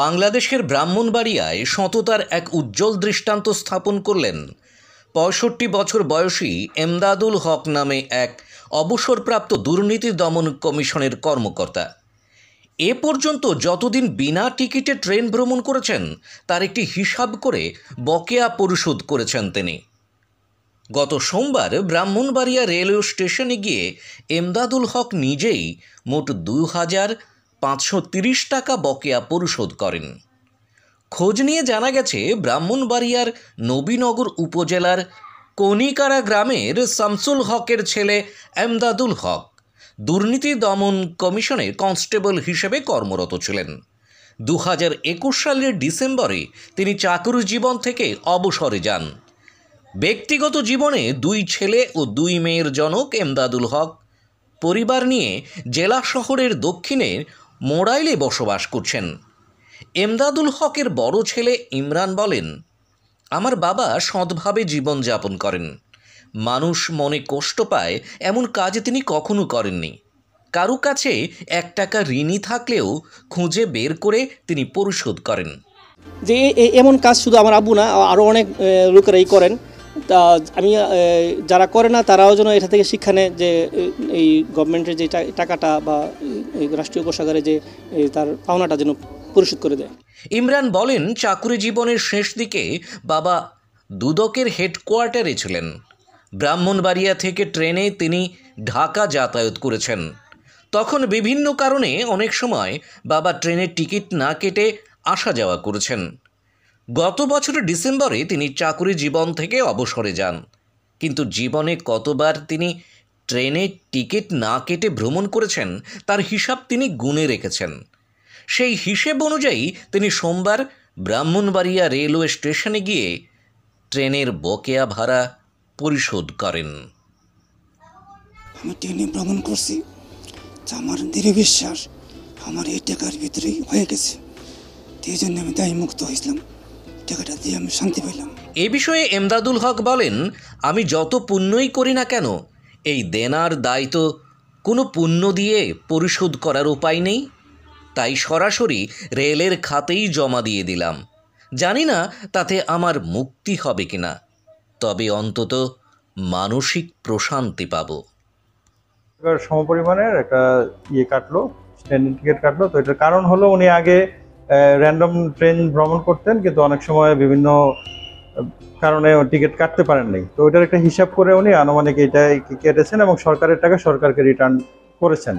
বাংলাদেশের ব্রাহ্মণবাড়িয়ায় সততার এক উজ্জ্বল দৃষ্টান্ত স্থাপন করলেন পঁয়ষট্টি বছর বয়সী এমদাদুল হক নামে এক অবসরপ্রাপ্ত দুর্নীতি দমন কমিশনের কর্মকর্তা এ পর্যন্ত যতদিন বিনা টিকিটে ট্রেন ভ্রমণ করেছেন তার একটি হিসাব করে বকেয়া পরিশোধ করেছেন তিনি গত সোমবার ব্রাহ্মণবাড়িয়া রেলওয়ে স্টেশনে গিয়ে এমদাদুল হক নিজেই মোট দু হাজার পাঁচশো টাকা বকেয়া পরিশোধ করেন খোঁজ নিয়ে জানা গেছে ব্রাহ্মণবাড়িয়ার নবীনগর উপজেলার কনিকারা গ্রামের শামসুল হকের ছেলে এমদাদুল হক দুর্নীতি দমন কমিশনের কনস্টেবল হিসেবে কর্মরত ছিলেন দু হাজার একুশ সালের ডিসেম্বরে তিনি চাকুর জীবন থেকে অবসরে যান ব্যক্তিগত জীবনে দুই ছেলে ও দুই মেয়ের জনক এমদাদুল হক পরিবার নিয়ে জেলা শহরের দক্ষিণের মোরাইলে বসবাস করছেন এমদাদুল হকের বড় ছেলে ইমরান বলেন আমার বাবা সৎভাবে জীবনযাপন করেন মানুষ মনে কষ্ট পায় এমন কাজ তিনি কখনো করেননি কারু কাছে এক টাকা ঋণই থাকলেও খুঁজে বের করে তিনি পরিশোধ করেন যে এমন কাজ শুধু আমার আব্বু না আরও অনেক লোকেরাই করেন তা আমি যারা করে না তারাও যেন এটা থেকে শিক্ষা নেয় যে এই গভর্নমেন্টের যে টাকাটা বা রাষ্ট্রীয় কোষাগারে যে তার পাওনাটা যেন পরিশোধ করে দেয় ইমরান বলেন চাকুরি জীবনের শেষ দিকে বাবা দুদকের হেডকোয়ার্টারে ছিলেন ব্রাহ্মণবাড়িয়া থেকে ট্রেনে তিনি ঢাকা যাতায়াত করেছেন তখন বিভিন্ন কারণে অনেক সময় বাবা ট্রেনের টিকিট না কেটে আসা যাওয়া করেছেন গত বছরের ডিসেম্বরে তিনি চাকুরি জীবন থেকে অবসরে যান কিন্তু জীবনে কতবার তিনি ট্রেনে টিকিট না কেটে ভ্রমণ করেছেন তার হিসাব তিনি গুনে রেখেছেন সেই হিসেব অনুযায়ী তিনি সোমবার ব্রাহ্মণবাড়িয়া রেলওয়ে স্টেশনে গিয়ে ট্রেনের বকেয়া ভাড়া পরিশোধ করেন আমি ট্রেনে ভ্রমণ করছি আমার দৃঢ় বিশ্বাস আমার এই টাকার ভিতরেই হয়ে গেছে সেই জন্য আমি দায়ী মুক্ত হয়েছিলাম টাকাটা দিয়ে আমি শান্তি পেলাম এ বিষয়ে এমদাদুল হক বলেন আমি যত পুণ্যই করি না কেন এই দেনার দায়িত্ব কোনো পুণ্য দিয়ে পরিশোধ করার উপায় নেই তাই সরাসরি রেলের খাতেই জমা দিয়ে দিলাম জানি না তাতে আমার মুক্তি হবে কি না তবে অন্তত মানসিক প্রশান্তি পাব সমপরিমাণের একটা ইয়ে কাটলো টিকিট কাটলো তো এটার কারণ হলো উনি আগে র্যান্ডম ট্রেন ভ্রমণ করতেন কিন্তু অনেক সময় বিভিন্ন কারণে টিকিট কাটতে পারেন নাই তো ওইটার একটা হিসাব করে উনি আনুমানিক এটা কেটেছেন এবং সরকারের টাকা সরকারকে রিটার্ন করেছেন